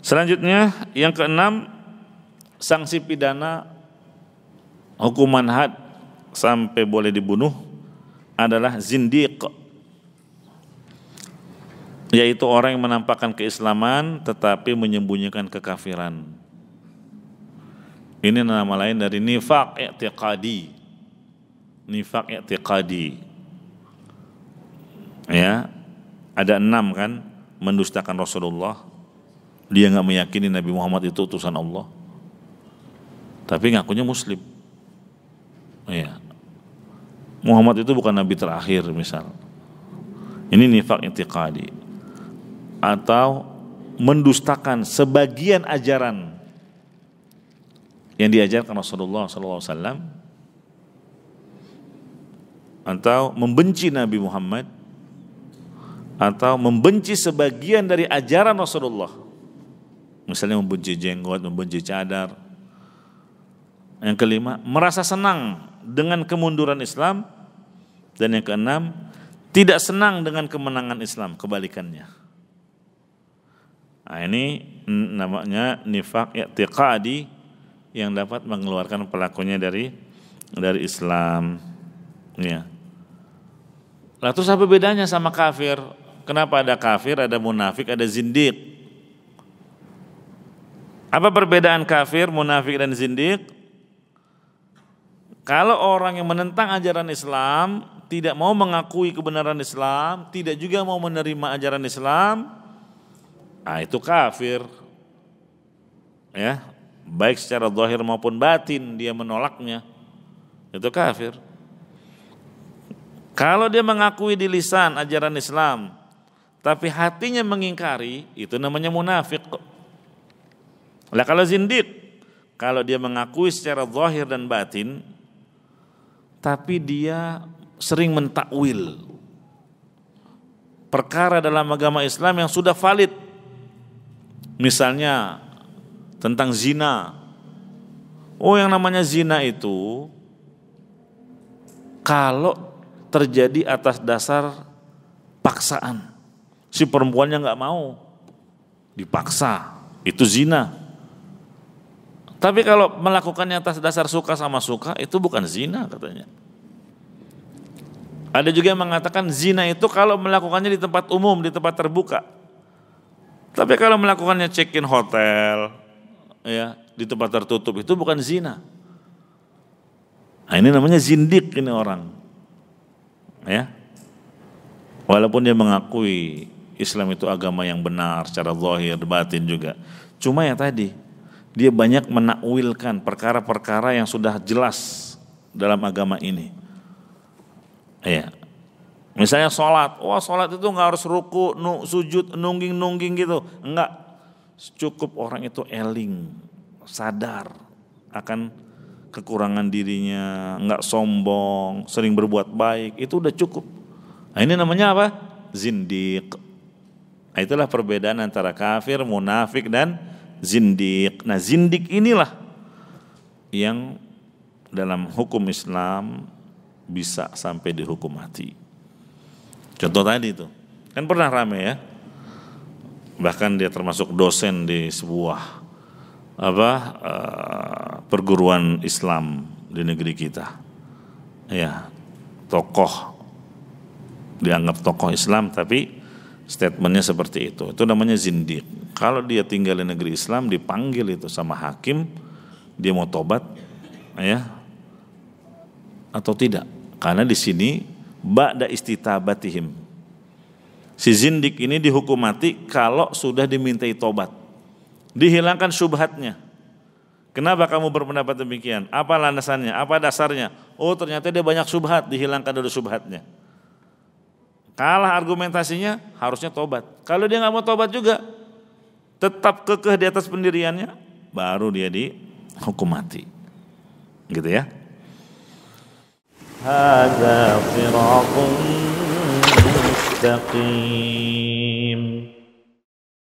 Selanjutnya yang keenam sanksi pidana hukuman had sampai boleh dibunuh adalah zindiq yaitu orang yang menampakkan keislaman tetapi menyembunyikan kekafiran. Ini nama lain dari nifak i'tiqadi. Nifak i'tiqadi. Ya, ada enam kan mendustakan Rasulullah, dia nggak meyakini Nabi Muhammad itu utusan Allah. Tapi ngakunya muslim. Ya. Muhammad itu bukan nabi terakhir misal. Ini nifak intiqadi. Atau mendustakan sebagian ajaran yang diajarkan Rasulullah SAW atau membenci Nabi Muhammad atau membenci sebagian dari ajaran Rasulullah Misalnya membenci jenggot, membenci cadar. Yang kelima, merasa senang dengan kemunduran Islam. Dan yang keenam, tidak senang dengan kemenangan Islam, kebalikannya. Nah, ini namanya nifak i'tiqadi yang dapat mengeluarkan pelakunya dari dari Islam. Ya. Lalu apa bedanya sama kafir? Kenapa ada kafir, ada munafik, ada zindik? Apa perbedaan kafir, munafik dan zindik? Kalau orang yang menentang ajaran Islam, tidak mau mengakui kebenaran Islam, tidak juga mau menerima ajaran Islam, ah itu kafir. Ya, baik secara zahir maupun batin dia menolaknya. Itu kafir. Kalau dia mengakui di lisan ajaran Islam, tapi hatinya mengingkari, itu namanya munafik kok. Lah kalau zindik, kalau dia mengakui secara zahir dan batin, tapi dia sering mentakwil perkara dalam agama Islam yang sudah valid. Misalnya tentang zina. Oh, yang namanya zina itu kalau terjadi atas dasar paksaan. Si perempuannya nggak mau dipaksa, itu zina. Tapi kalau melakukannya atas dasar suka sama suka itu bukan zina katanya. Ada juga yang mengatakan zina itu kalau melakukannya di tempat umum, di tempat terbuka. Tapi kalau melakukannya check-in hotel, ya di tempat tertutup itu bukan zina. Nah, ini namanya zindik ini orang. Ya. Walaupun dia mengakui Islam itu agama yang benar secara zahir, batin juga. Cuma ya tadi, dia banyak menakwilkan perkara-perkara yang sudah jelas dalam agama ini. Ya. Misalnya sholat, wah sholat itu nggak harus ruku, sujud, nungging, nungging gitu, enggak. Cukup orang itu eling, sadar akan kekurangan dirinya, nggak sombong, sering berbuat baik, itu udah cukup. Nah, ini namanya apa? Zindik. Nah, itulah perbedaan antara kafir, munafik dan zindik. Nah, zindik inilah yang dalam hukum Islam bisa sampai dihukum mati. Contoh tadi itu, kan pernah rame ya. Bahkan dia termasuk dosen di sebuah apa uh, perguruan Islam di negeri kita. Ya, tokoh dianggap tokoh Islam tapi Statementnya seperti itu. Itu namanya zindik. Kalau dia tinggal di negeri Islam dipanggil itu sama hakim, dia mau tobat, ya atau tidak? Karena di sini ba'da istitabatihim. Si zindik ini dihukum mati kalau sudah dimintai tobat. Dihilangkan subhatnya. Kenapa kamu berpendapat demikian? Apa landasannya? Apa dasarnya? Oh ternyata dia banyak subhat, dihilangkan dulu subhatnya. Kalah argumentasinya, harusnya tobat. Kalau dia nggak mau tobat juga, tetap kekeh di atas pendiriannya, baru dia dihukum mati. Gitu ya.